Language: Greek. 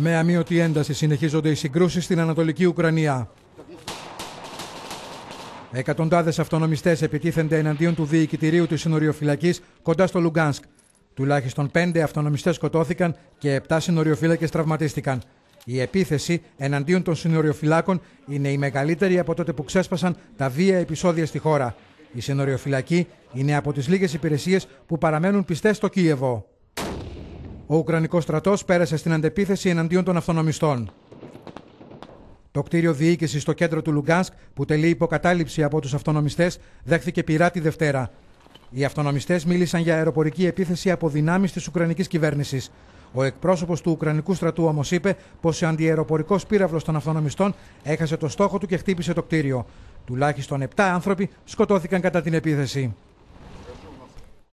Με αμύωτη ένταση συνεχίζονται οι συγκρούσεις στην Ανατολική Ουκρανία. Εκατοντάδες αυτονομιστές επιτίθενται εναντίον του διοικητηρίου της συνοριοφυλακής κοντά στο Λουγκάνσκ. Τουλάχιστον πέντε αυτονομιστές σκοτώθηκαν και επτά Συνοριοφύλακες τραυματίστηκαν. Η επίθεση εναντίον των συνοριοφυλάκων είναι η μεγαλύτερη από τότε που ξέσπασαν τα βία επεισόδια στη χώρα. Η συνοριοφυλακή είναι από τις λίγες υπηρεσίες που παραμένουν πιστές στο Κίεβο. Ο Ουκρανικός στρατός πέρασε στην αντεπίθεση εναντίον των αυτονομιστών. Το κτίριο διοίκησης στο κέντρο του Λουγκάνσκ, που τελεί υποκατάληψη από τους αυτονομιστές, δέχθηκε πειρά τη Δευτέρα. Οι αυτονομιστές μίλησαν για αεροπορική επίθεση από δυνάμεις της Ουκρανικής κυβέρνησης. Ο εκπρόσωπος του Ουκρανικού στρατού όμως είπε πως ο αντιεροπορικό πύραυλος των αυτονομιστών έχασε το στόχο του και χτύπησε το κτίριο. Τουλάχιστον 7 άνθρωποι σκοτώθηκαν κατά την επίθεση.